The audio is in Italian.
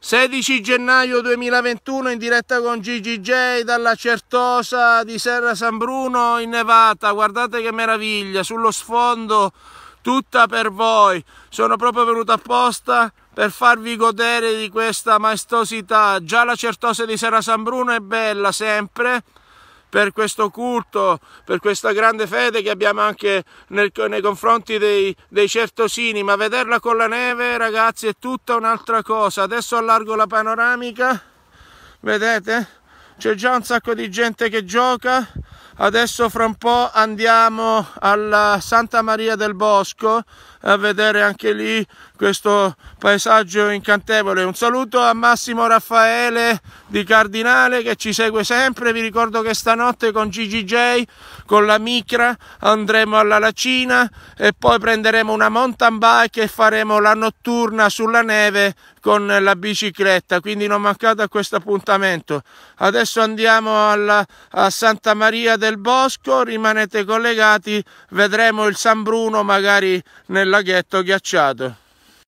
16 gennaio 2021 in diretta con GGJ dalla Certosa di Serra San Bruno in Nevada, guardate che meraviglia, sullo sfondo tutta per voi, sono proprio venuto apposta per farvi godere di questa maestosità, già la Certosa di Serra San Bruno è bella sempre, per questo culto, per questa grande fede che abbiamo anche nel, nei confronti dei, dei certosini, ma vederla con la neve ragazzi è tutta un'altra cosa. Adesso allargo la panoramica, vedete? C'è già un sacco di gente che gioca, adesso fra un po' andiamo alla Santa Maria del Bosco a vedere anche lì questo paesaggio incantevole. Un saluto a Massimo Raffaele di Cardinale che ci segue sempre. Vi ricordo che stanotte con GGJ, con la Micra, andremo alla Lacina e poi prenderemo una mountain bike e faremo la notturna sulla neve con la bicicletta. Quindi non mancate a questo appuntamento. Adesso andiamo alla, a Santa Maria del Bosco, rimanete collegati, vedremo il San Bruno magari nel laghetto ghiacciato.